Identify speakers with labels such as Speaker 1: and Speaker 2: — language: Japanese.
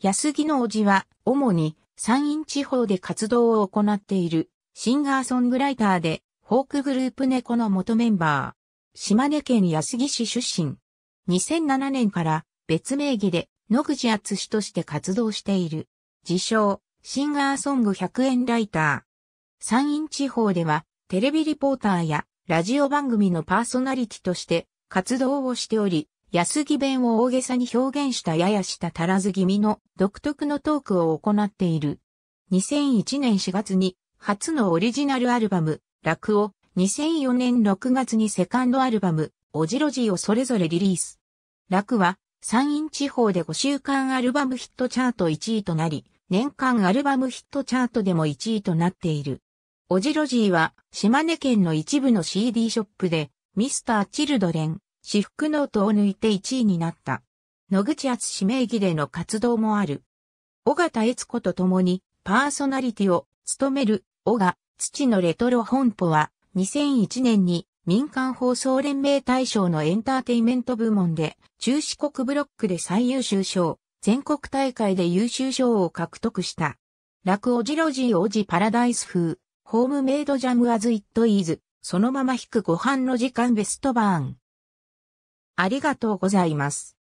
Speaker 1: 安木の叔父は、主に山陰地方で活動を行っている、シンガーソングライターで、フォークグループ猫の元メンバー、島根県安木市出身。2007年から別名義で野口厚氏として活動している。自称、シンガーソング100円ライター。山陰地方では、テレビリポーターやラジオ番組のパーソナリティとして活動をしており、安木弁を大げさに表現したややした足らず気味の独特のトークを行っている。2001年4月に初のオリジナルアルバム、楽を、2004年6月にセカンドアルバム、オジロジーをそれぞれリリース。楽は、山陰地方で5週間アルバムヒットチャート1位となり、年間アルバムヒットチャートでも1位となっている。オジロジーは、島根県の一部の CD ショップで、ミスター・チルドレン、私服ノートを抜いて1位になった。野口厚氏名義での活動もある。小形悦子と共にパーソナリティを務める小賀土のレトロ本舗は2001年に民間放送連盟大賞のエンターテイメント部門で中四国ブロックで最優秀賞、全国大会で優秀賞を獲得した。楽オジロジーオジパラダイス風、ホームメイドジャムアズイットイーズ、そのまま引くご飯の時間ベストバーン。ありがとうございます。